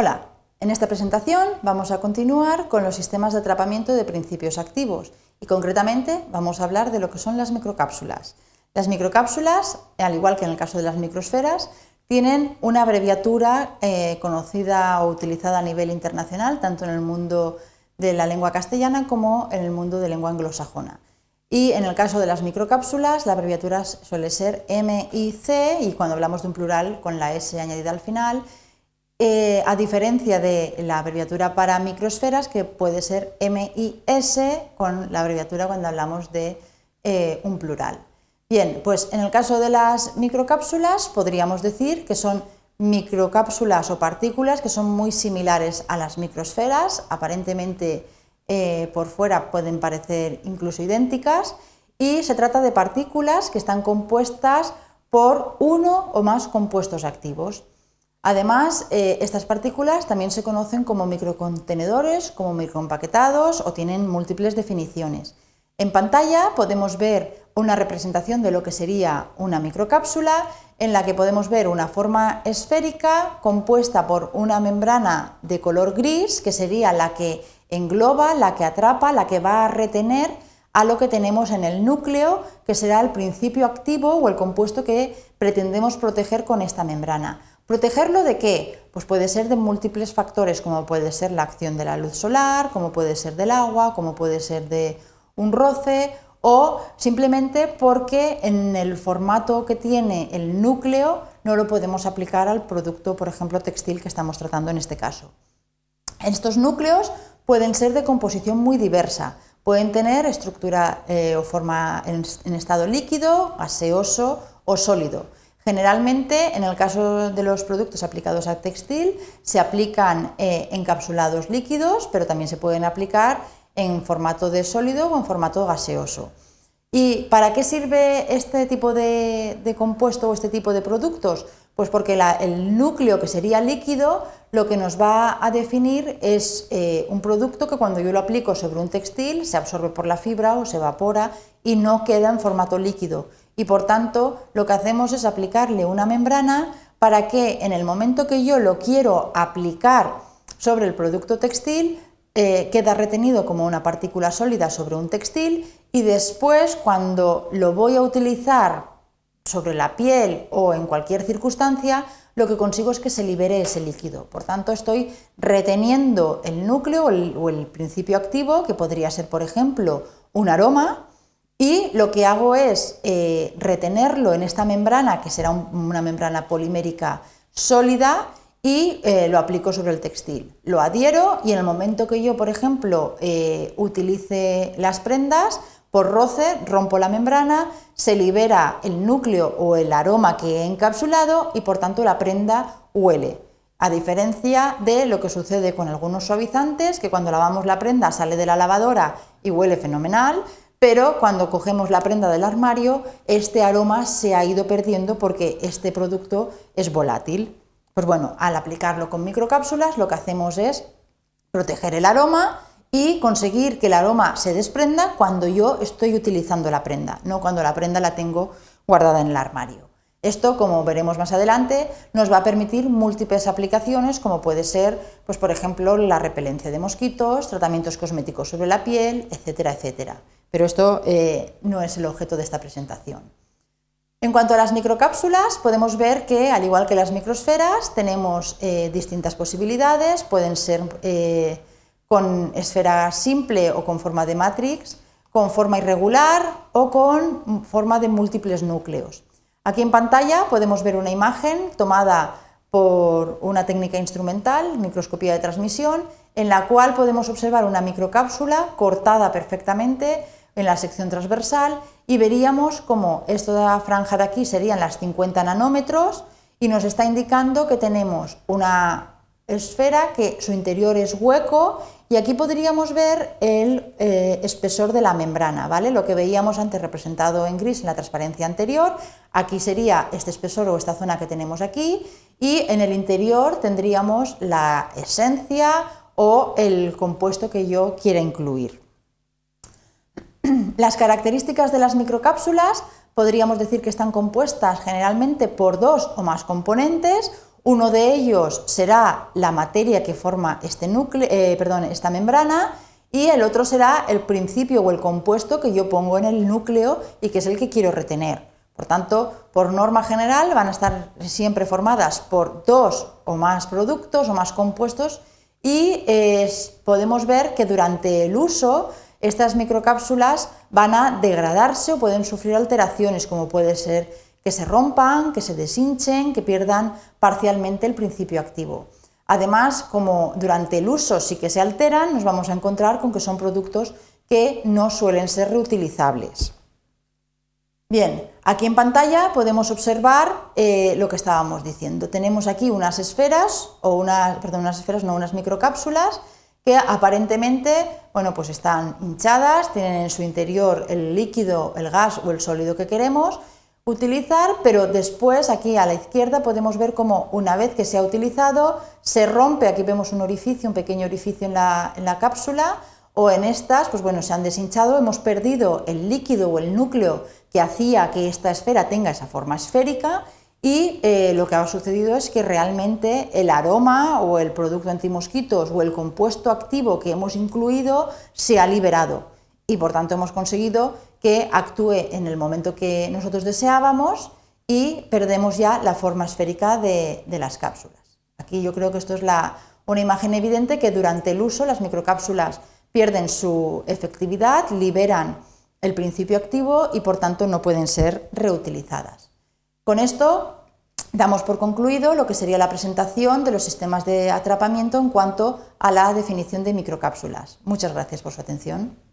Hola, en esta presentación vamos a continuar con los sistemas de atrapamiento de principios activos y concretamente vamos a hablar de lo que son las microcápsulas. Las microcápsulas, al igual que en el caso de las microsferas, tienen una abreviatura eh, conocida o utilizada a nivel internacional, tanto en el mundo de la lengua castellana como en el mundo de lengua anglosajona. Y en el caso de las microcápsulas, la abreviatura suele ser MIC y cuando hablamos de un plural con la S añadida al final eh, a diferencia de la abreviatura para microsferas, que puede ser MIS, con la abreviatura cuando hablamos de eh, un plural. Bien, pues en el caso de las microcápsulas podríamos decir que son microcápsulas o partículas que son muy similares a las microsferas, aparentemente eh, por fuera pueden parecer incluso idénticas, y se trata de partículas que están compuestas por uno o más compuestos activos. Además, eh, estas partículas también se conocen como microcontenedores, como microempaquetados o tienen múltiples definiciones. En pantalla podemos ver una representación de lo que sería una microcápsula, en la que podemos ver una forma esférica compuesta por una membrana de color gris, que sería la que engloba, la que atrapa, la que va a retener a lo que tenemos en el núcleo, que será el principio activo o el compuesto que pretendemos proteger con esta membrana. ¿Protegerlo de qué? Pues puede ser de múltiples factores, como puede ser la acción de la luz solar, como puede ser del agua, como puede ser de un roce o simplemente porque en el formato que tiene el núcleo no lo podemos aplicar al producto, por ejemplo, textil que estamos tratando en este caso. Estos núcleos pueden ser de composición muy diversa, pueden tener estructura eh, o forma en, estado líquido, gaseoso o sólido. Generalmente, en el caso de los productos aplicados a textil, se aplican eh, encapsulados líquidos, pero también se pueden aplicar en formato de sólido o en formato gaseoso. ¿Y para qué sirve este tipo de, compuesto o este tipo de productos? Pues porque el núcleo que sería líquido lo que nos va a definir es eh, un producto que cuando yo lo aplico sobre un textil se absorbe por la fibra o se evapora y no queda en formato líquido, y por tanto, lo que hacemos es aplicarle una membrana para que en el momento que yo lo quiero aplicar sobre el producto textil, eh, queda retenido como una partícula sólida sobre un textil y después cuando lo voy a utilizar sobre la piel o en cualquier circunstancia, lo que consigo es que se libere ese líquido. Por tanto, estoy reteniendo el núcleo o el principio activo, que podría ser, por ejemplo, un aroma, y lo que hago es eh, retenerlo en esta membrana, que será una membrana polimérica sólida, y eh, lo aplico sobre el textil. Lo adhiero y en el momento que yo, por ejemplo, eh, utilice las prendas, por roce rompo la membrana, se libera el núcleo o el aroma que he encapsulado y por tanto la prenda huele. A diferencia de lo que sucede con algunos suavizantes, que cuando lavamos la prenda sale de la lavadora y huele fenomenal, pero cuando cogemos la prenda del armario, este aroma se ha ido perdiendo porque este producto es volátil. Pues bueno, al aplicarlo con microcápsulas, lo que hacemos es proteger el aroma y conseguir que el aroma se desprenda cuando yo estoy utilizando la prenda, no cuando la prenda la tengo guardada en el armario. Esto, como veremos más adelante, nos va a permitir múltiples aplicaciones, como puede ser, pues, por ejemplo, la repelencia de mosquitos, tratamientos cosméticos sobre la piel, etcétera, etcétera pero esto eh, no es el objeto de esta presentación. En cuanto a las microcápsulas, podemos ver que, al igual que las microsferas, tenemos eh, distintas posibilidades, pueden ser eh, con esfera simple o con forma de matrix, con forma irregular o con forma de múltiples núcleos. Aquí en pantalla podemos ver una imagen tomada por una técnica instrumental, microscopía de transmisión, en la cual podemos observar una microcápsula cortada perfectamente en la sección transversal y veríamos como esta franja de aquí serían las 50 nanómetros y nos está indicando que tenemos una esfera que su interior es hueco y aquí podríamos ver el eh, espesor de la membrana, ¿vale? Lo que veíamos antes representado en gris en la transparencia anterior, aquí sería este espesor o esta zona que tenemos aquí y en el interior tendríamos la esencia o el compuesto que yo quiera incluir. Las características de las microcápsulas podríamos decir que están compuestas generalmente por dos o más componentes. Uno de ellos será la materia que forma este núcleo, eh, perdón, esta membrana y el otro será el principio o el compuesto que yo pongo en el núcleo y que es el que quiero retener. Por tanto, por norma general van a estar siempre formadas por dos o más productos o más compuestos y eh, podemos ver que durante el uso estas microcápsulas van a degradarse o pueden sufrir alteraciones, como puede ser que se rompan, que se deshinchen, que pierdan parcialmente el principio activo. Además, como durante el uso sí que se alteran, nos vamos a encontrar con que son productos que no suelen ser reutilizables. Bien, aquí en pantalla podemos observar eh, lo que estábamos diciendo. Tenemos aquí unas esferas, o perdón, unas esferas, no unas microcápsulas, que aparentemente, bueno, pues están hinchadas, tienen en su interior el líquido, el gas o el sólido que queremos utilizar, pero después aquí a la izquierda podemos ver cómo una vez que se ha utilizado se rompe, aquí vemos un orificio, un pequeño orificio en la, en la cápsula, o en estas, pues bueno, se han deshinchado, hemos perdido el líquido o el núcleo que hacía que esta esfera tenga esa forma esférica y eh, lo que ha sucedido es que realmente el aroma o el producto antimosquitos o el compuesto activo que hemos incluido se ha liberado y por tanto hemos conseguido que actúe en el momento que nosotros deseábamos y perdemos ya la forma esférica de, las cápsulas. Aquí yo creo que esto es una imagen evidente que durante el uso las microcápsulas pierden su efectividad, liberan el principio activo y por tanto no pueden ser reutilizadas. Con esto damos por concluido lo que sería la presentación de los sistemas de atrapamiento en cuanto a la definición de microcápsulas. Muchas gracias por su atención.